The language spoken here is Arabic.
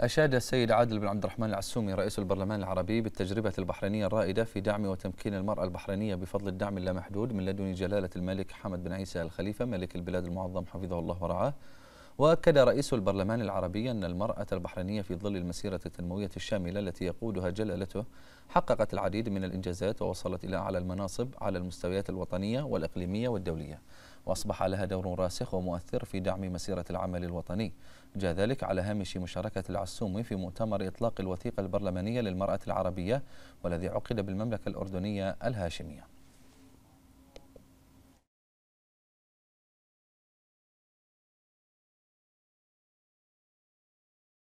أشاد السيد عادل بن عبد الرحمن العسومي رئيس البرلمان العربي بالتجربة البحرينية الرائدة في دعم وتمكين المرأة البحرينية بفضل الدعم اللامحدود من لدن جلالة الملك حمد بن عيسى الخليفة ملك البلاد المعظم حفظه الله ورعاه وأكد رئيس البرلمان العربي أن المرأة البحرينية في ظل المسيرة التنموية الشاملة التي يقودها جلالته حققت العديد من الإنجازات ووصلت إلى أعلى المناصب على المستويات الوطنية والإقليمية والدولية وأصبح لها دور راسخ ومؤثر في دعم مسيرة العمل الوطني جاء ذلك على هامش مشاركة العسومي في مؤتمر إطلاق الوثيقة البرلمانية للمرأة العربية والذي عقد بالمملكة الأردنية الهاشمية